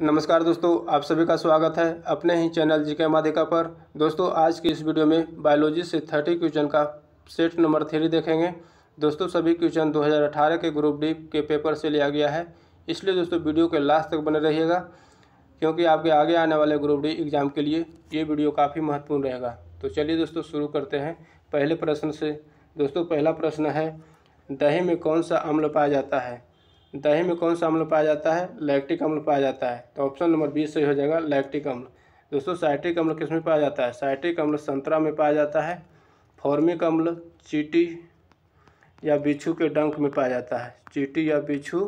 नमस्कार दोस्तों आप सभी का स्वागत है अपने ही चैनल जी के मादिका पर दोस्तों आज की इस वीडियो में बायोलॉजी से थर्टी क्वेश्चन का सेट नंबर थ्री देखेंगे दोस्तों सभी क्वेश्चन 2018 के ग्रुप डी के पेपर से लिया गया है इसलिए दोस्तों वीडियो के लास्ट तक बने रहिएगा क्योंकि आपके आगे आने वाले ग्रुप डी एग्ज़ाम के लिए ये वीडियो काफ़ी महत्वपूर्ण रहेगा तो चलिए दोस्तों शुरू करते हैं पहले प्रश्न से दोस्तों पहला प्रश्न है दही में कौन सा अम्ल पाया जाता है दही में कौन सा अम्ल पाया जाता है लैक्टिक अम्ल पाया जाता है तो ऑप्शन नंबर बीस सही हो जाएगा लैक्टिक अम्ल दोस्तों साइट्रिक अम्ल किस में पाया जाता है साइट्रिक अम्ल संतरा में पाया जाता है फॉर्मिक अम्ल चीटी या बिच्छू के डंक में पाया जाता है चीटी या बिच्छू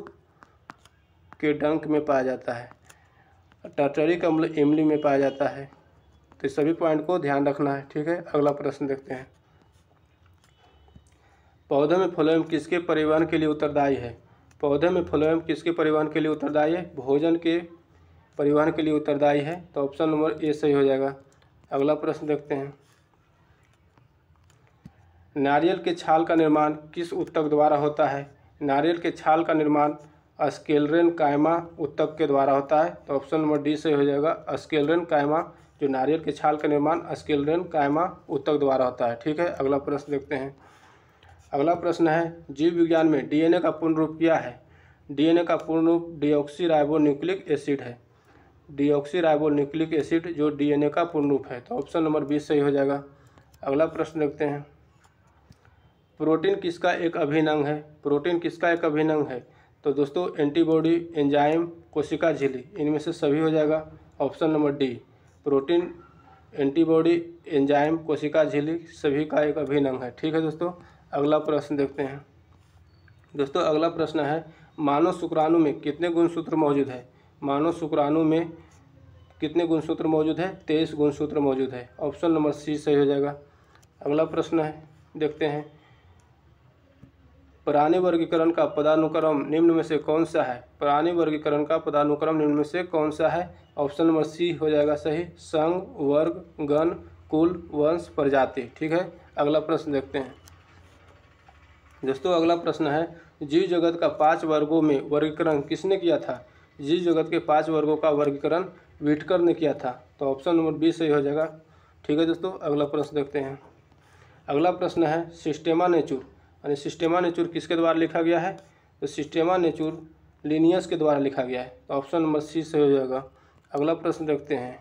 के डंक में पाया जाता है टर्टरिक अम्ल इमली में पाया जाता है तो सभी पॉइंट को ध्यान रखना है ठीक है अगला प्रश्न देखते हैं पौधों में फ्लोएम किसके परिवहन के लिए उत्तरदायी है पौधे में फ्लोएम किसके परिवहन के लिए उत्तरदायी है भोजन के परिवहन के लिए उत्तरदायी है तो ऑप्शन नंबर ए सही हो जाएगा अगला प्रश्न देखते हैं नारियल के छाल का निर्माण किस उत्तक द्वारा होता है नारियल के छाल का निर्माण अस्केलरेन कायमा उत्तक के द्वारा होता है तो ऑप्शन नंबर डी सही हो जाएगा अस्केलरेन कायमा जो नारियल के छाल का निर्माण अस्केलरेन कायमा उत्तक द्वारा होता है ठीक है अगला प्रश्न देखते हैं अगला प्रश्न है जीव विज्ञान में डीएनए का पूर्ण रूप क्या है डीएनए का पूर्ण रूप न्यूक्लिक एसिड है न्यूक्लिक एसिड जो डीएनए का पूर्ण रूप है तो ऑप्शन नंबर बीस सही हो जाएगा अगला प्रश्न देखते हैं प्रोटीन किसका एक अभिनंग है प्रोटीन किसका एक अभिनंग है तो दोस्तों एंटीबॉडी एंजाइम कोशिका झिली इनमें से सभी हो जाएगा option number D protein antibody enzyme कोशिका झिली सभी का एक अभिनंग है ठीक है दोस्तों अगला प्रश्न देखते हैं दोस्तों अगला प्रश्न है मानव शुक्राणु में कितने गुणसूत्र मौजूद है मानव शुक्राणु में कितने गुणसूत्र मौजूद है तेईस गुणसूत्र मौजूद है ऑप्शन नंबर सी सही हो जाएगा अगला प्रश्न है देखते हैं पुराने वर्गीकरण का पदानुक्रम निम्न में से कौन सा है पुराने वर्गीकरण का पदानुक्रम निम्न में से कौन सा है ऑप्शन नंबर सी हो जाएगा सही संघ वर्ग गण कुल वंश प्रजाति ठीक है अगला प्रश्न देखते हैं दोस्तों अगला प्रश्न है जीव जगत का पांच वर्गों में वर्गीकरण किसने किया था जीव जगत के पांच वर्गों का वर्गीकरण विटकर ने किया था तो ऑप्शन नंबर बी सही हो जाएगा ठीक है दोस्तों अगला प्रश्न देखते हैं अगला प्रश्न है सिस्टेमा नेचुर यानी सिस्टेमा नेचुर किसके द्वारा लिखा गया है तो सिस्टेमा नेचुर लीनियस के द्वारा लिखा गया है तो ऑप्शन नंबर सी सही हो जाएगा अगला प्रश्न देखते हैं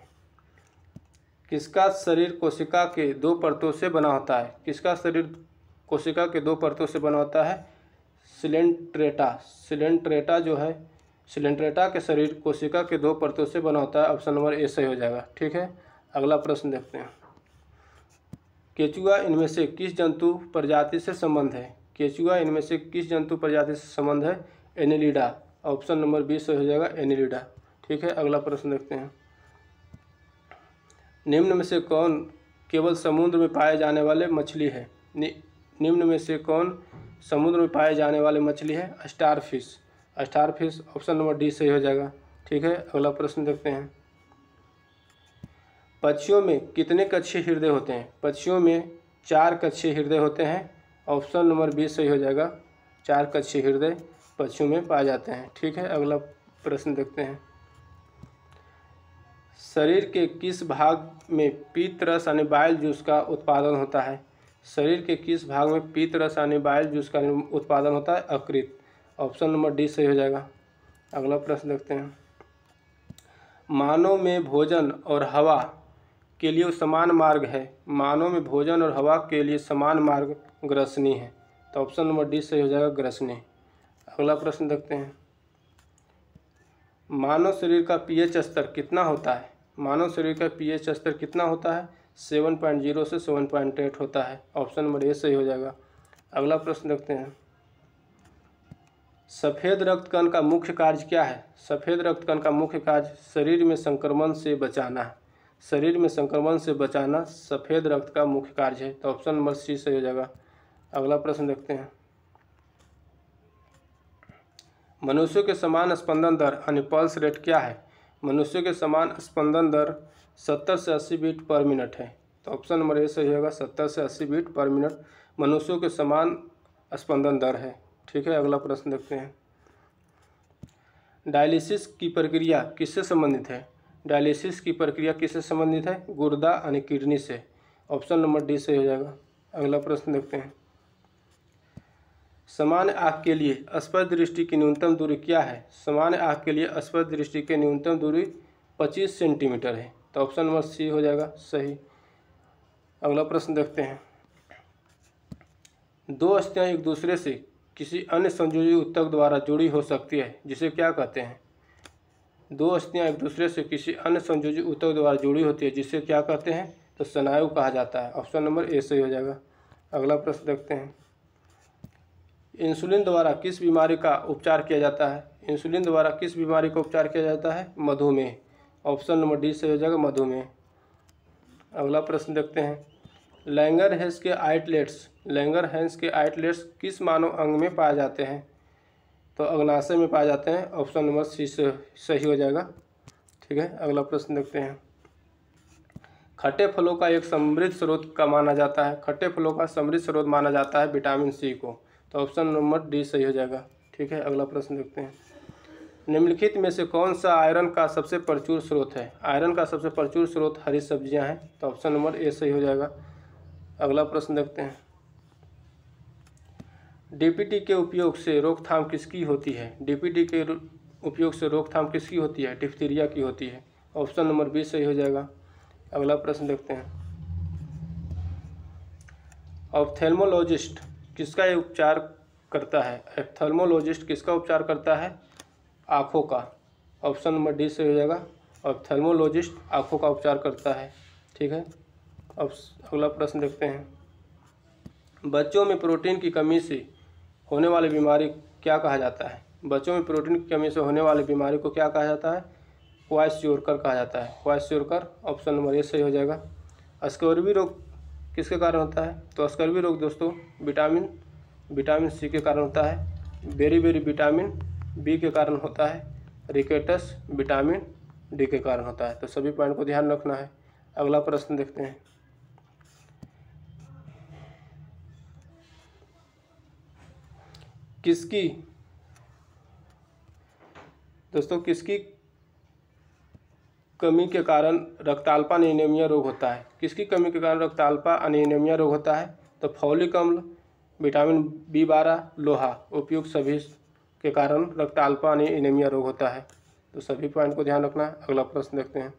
किसका शरीर कोशिका के दो परतों से बना होता है किसका शरीर कोशिका के दो परतों से बना होता है सिलेंट्रेटा सिलेंट्रेटा जो है सिलेंट्रेटा के शरीर कोशिका के दो परतों से बना होता है ऑप्शन नंबर ए सही हो जाएगा ठीक है अगला प्रश्न देखते हैं केचुआ इनमें से किस जंतु प्रजाति से संबंध है केचुआ इनमें से किस जंतु प्रजाति से संबंध है एनिलीडा ऑप्शन नंबर बी सही हो जाएगा एनिलीडा ठीक है अगला प्रश्न देखते हैं निम्न में से कौन केवल समुद्र में पाए जाने वाले मछली है निम्न में से कौन समुद्र में पाए जाने वाले मछली है star fish star fish option number D सही हो जाएगा ठीक है अगला प्रश्न देखते हैं पक्षियों में कितने कच्छे हृदय होते हैं पक्षियों में चार कच्छे हृदय होते हैं ऑप्शन नंबर बी सही हो जाएगा चार कच्छे हृदय पक्षियों में पाए जाते हैं ठीक है अगला प्रश्न देखते हैं शरीर के किस भाग में पीत रस यानी बाइल जूस का उत्पादन होता है शरीर के किस भाग में पीत रस यानी बाइल जूस का उत्पादन होता है अकृत ऑप्शन नंबर डी सही हो जाएगा अगला प्रश्न देखते हैं मानव में भोजन और हवा के लिए समान मार्ग है मानव में भोजन और हवा के लिए समान मार्ग ग्रसनी है तो ऑप्शन नंबर डी सही हो जाएगा ग्रसनी अगला प्रश्न देखते हैं मानव शरीर का पीएच स्तर कितना होता है मानव शरीर का पीएच स्तर कितना होता है सेवन पॉइंट जीरो से सेवन पॉइंट एट होता है ऑप्शन नंबर ए सही हो जाएगा अगला प्रश्न देखते हैं सफ़ेद रक्त कण का मुख्य कार्य क्या है सफ़ेद कण का मुख्य कार्य शरीर में संक्रमण से बचाना है शरीर में संक्रमण से बचाना सफ़ेद रक्त का मुख्य कार्य है तो ऑप्शन नंबर सी सही हो जाएगा अगला प्रश्न देखते हैं मनुष्यों के समान स्पंदन दर यानी पल्स रेट क्या है मनुष्यों के समान स्पंदन दर सत्तर से अस्सी बीट पर मिनट है तो ऑप्शन नंबर ए सही होगा सत्तर से अस्सी बीट पर मिनट मनुष्यों के समान स्पंदन दर है ठीक है अगला प्रश्न देखते हैं डायलिसिस की प्रक्रिया किससे संबंधित है डायलिसिस की प्रक्रिया किससे संबंधित है गुर्दा यानी किडनी से ऑप्शन नंबर डी सही हो जाएगा अगला प्रश्न देखते हैं समान आँख के लिए स्पर्श दृष्टि की न्यूनतम दूरी क्या है समान आँख के लिए स्पर्श दृष्टि की न्यूनतम दूरी पच्चीस सेंटीमीटर है तो ऑप्शन नंबर सी हो जाएगा सही अगला प्रश्न देखते हैं दो अस्थियाँ एक दूसरे से किसी अन्य संयोजी उत्तक द्वारा जुड़ी हो सकती है जिसे क्या कहते हैं दो अस्थियाँ एक दूसरे से किसी अन्य संयोजी उत्तक द्वारा जुड़ी होती है जिसे क्या कहते हैं तो स्नायु कहा जाता है ऑप्शन नंबर ए सही हो जाएगा अगला प्रश्न देखते हैं इंसुलिन द्वारा किस बीमारी का उपचार किया जाता है इंसुलिन द्वारा किस बीमारी का उपचार किया जाता है मधुमेह ऑप्शन नंबर डी से हो जाएगा मधुमेह अगला प्रश्न देखते हैं लैंगर हैंस के आइटलेट्स लैंगर हैंस के आइटलेट्स किस मानव अंग में पाए जाते हैं तो अग्नाशय में पाए जाते हैं ऑप्शन नंबर सी से सही हो जाएगा ठीक है अगला प्रश्न देखते हैं खट्टे फलों का एक समृद्ध स्रोत का माना जाता है खट्टे फलों का समृद्ध स्रोत माना जाता है विटामिन सी को तो ऑप्शन नंबर डी सही हो जाएगा ठीक है अगला प्रश्न देखते हैं निम्नलिखित में से कौन सा आयरन का सबसे प्रचुर स्रोत है आयरन का सबसे प्रचुर स्रोत हरी सब्जियां हैं तो ऑप्शन नंबर ए सही हो जाएगा अगला प्रश्न देखते हैं डीपीटी के उपयोग से रोकथाम किसकी होती है डीपीटी के उपयोग से रोकथाम किसकी होती है डिफ्थीरिया की होती है ऑप्शन नंबर बी सही हो जाएगा अगला प्रश्न देखते हैं ऑप्थेल्मोलॉजिस्ट किसका उपचार करता है थर्मोलॉजिस्ट किसका उपचार करता है आँखों का ऑप्शन नंबर डी से हो जाएगा और थर्मोलॉजिस्ट आँखों का उपचार करता है ठीक है अब अगला प्रश्न देखते हैं बच्चों में प्रोटीन की कमी से होने वाली बीमारी क्या कहा जाता है बच्चों में प्रोटीन की कमी से होने वाली बीमारी को क्या कहा जाता है क्वाइस्योरकर कहा जाता है क्वाइस्योरकर ऑप्शन नंबर ए सही हो जाएगा स्कोरबी रोग किसके कारण होता है तो अस्कर्वी रोग दोस्तों विटामिन विटामिन सी के कारण होता है बेरी बेरी विटामिन बी के कारण होता है रिकेटस विटामिन डी के कारण होता है तो सभी पॉइंट को ध्यान रखना है अगला प्रश्न देखते हैं किसकी दोस्तों किसकी कमी के कारण रक्ताल्पा अनियमिया रोग होता है किसकी कमी के कारण रक्ताल्पा अनियमिया रोग होता है तो फौलिक अम्ल विटामिन बी बारह लोहा उपयुक्त सभी के कारण रक्ताल्पा एनीमिया रोग होता है तो सभी पॉइंट को ध्यान रखना है अगला प्रश्न देखते हैं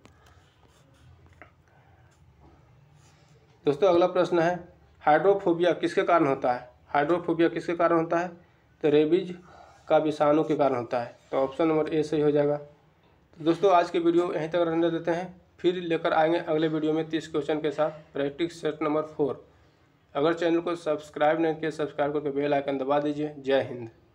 दोस्तों अगला प्रश्न है हाइड्रोफोबिया किसके कारण होता है हाइड्रोफोबिया किसके कारण होता है तो रेबीज का विषाणु के कारण होता है तो ऑप्शन नंबर ए सही हो जाएगा दोस्तों आज के वीडियो यहीं तक रहने देते हैं फिर लेकर आएंगे अगले वीडियो में तीस क्वेश्चन के साथ प्रैक्टिस सेट नंबर फोर अगर चैनल को सब्सक्राइब नहीं किया सब्सक्राइब करके बेल आइकन दबा दीजिए जय हिंद